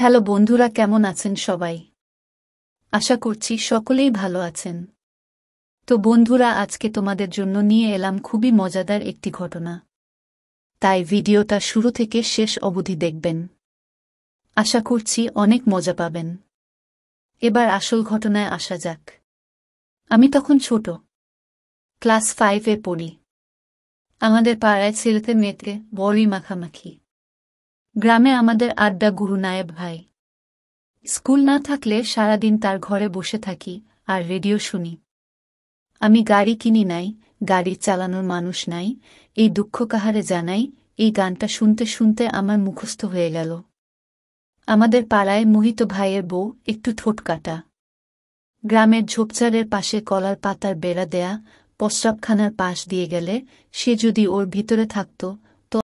hello বন্ধুরা কেমন আছেন সবাই আশা করছি সকলেই ভালো আছেন তো বন্ধুরা আজকে তোমাদের জন্য নিয়ে এলাম খুবই মজাদার একটি ঘটনা তাই ভিডিওটা শুরু থেকে শেষ অবধি দেখবেন আশা করছি অনেক মজা পাবেন এবার আসল ঘটনায় আসা যাক আমি তখন ছোট ক্লাস ফাইভে পড়ি আমাদের পাড়ায় ছেলেতে মেয়েতে বড়ই মাখামাখি গ্রামে আমাদের আড্ডা গুরু নায়েব ভাই স্কুল না থাকলে সারাদিন তার ঘরে বসে থাকি আর রেডিও শুনি আমি গাড়ি কিনি নাই গাড়ি চালানোর মানুষ নাই এই দুঃখ কাহারে জানাই এই গানটা শুনতে শুনতে আমার মুখস্থ হয়ে গেল আমাদের পাড়ায় মোহিত ভাইয়ের বউ একটু ঠোঁট কাটা গ্রামের ঝোপচারের পাশে কলার পাতার বেড়া দেয়া প্রস্রাবখানার পাশ দিয়ে গেলে সে যদি ওর ভিতরে থাকত